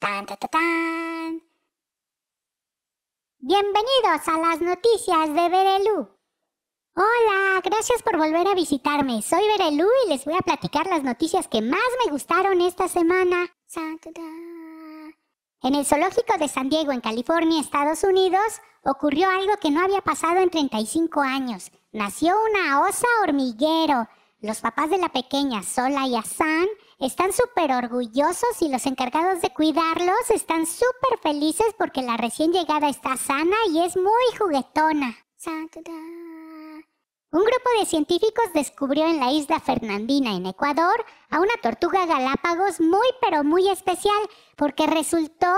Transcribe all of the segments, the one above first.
Tan, ta, tan, Bienvenidos a las noticias de Berelú. Hola, gracias por volver a visitarme. Soy Berelú y les voy a platicar las noticias que más me gustaron esta semana. En el zoológico de San Diego, en California, Estados Unidos, ocurrió algo que no había pasado en 35 años. Nació una osa hormiguero. Los papás de la pequeña Sola y Hassan están súper orgullosos y los encargados de cuidarlos están súper felices porque la recién llegada está sana y es muy juguetona. Un grupo de científicos descubrió en la isla Fernandina, en Ecuador, a una tortuga galápagos muy pero muy especial, porque resultó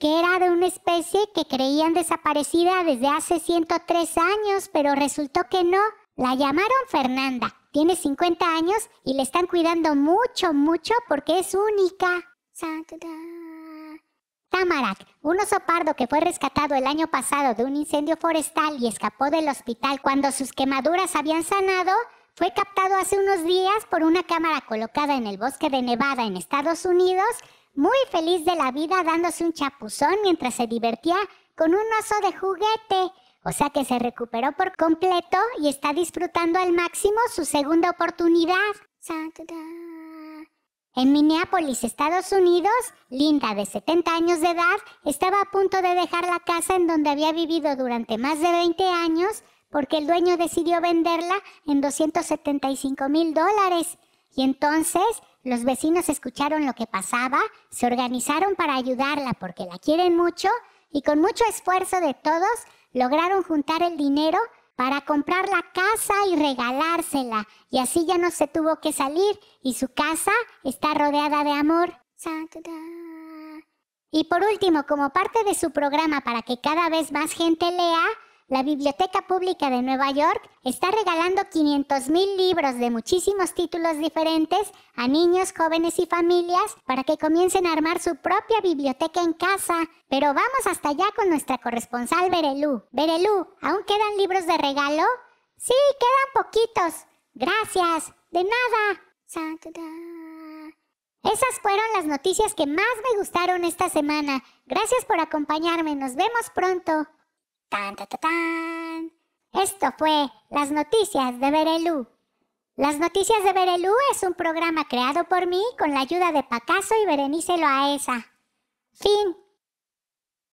que era de una especie que creían desaparecida desde hace 103 años, pero resultó que no. La llamaron Fernanda tiene 50 años y le están cuidando mucho, mucho porque es única. Tamarak, un oso pardo que fue rescatado el año pasado de un incendio forestal y escapó del hospital cuando sus quemaduras habían sanado, fue captado hace unos días por una cámara colocada en el bosque de Nevada en Estados Unidos, muy feliz de la vida dándose un chapuzón mientras se divertía con un oso de juguete. O sea que se recuperó por completo y está disfrutando al máximo su segunda oportunidad. En Minneapolis, Estados Unidos, Linda, de 70 años de edad, estaba a punto de dejar la casa en donde había vivido durante más de 20 años porque el dueño decidió venderla en 275 mil dólares. Y entonces los vecinos escucharon lo que pasaba, se organizaron para ayudarla porque la quieren mucho y con mucho esfuerzo de todos lograron juntar el dinero para comprar la casa y regalársela. Y así ya no se tuvo que salir y su casa está rodeada de amor. Y por último, como parte de su programa para que cada vez más gente lea, la Biblioteca Pública de Nueva York está regalando 500.000 libros de muchísimos títulos diferentes a niños, jóvenes y familias para que comiencen a armar su propia biblioteca en casa. Pero vamos hasta allá con nuestra corresponsal Berelú. Berelú, ¿aún quedan libros de regalo? Sí, quedan poquitos. Gracias. De nada. Esas fueron las noticias que más me gustaron esta semana. Gracias por acompañarme. Nos vemos pronto. Esto fue Las Noticias de Berelú. Las Noticias de Berelú es un programa creado por mí con la ayuda de Pacaso y Berenice Loaesa. Fin.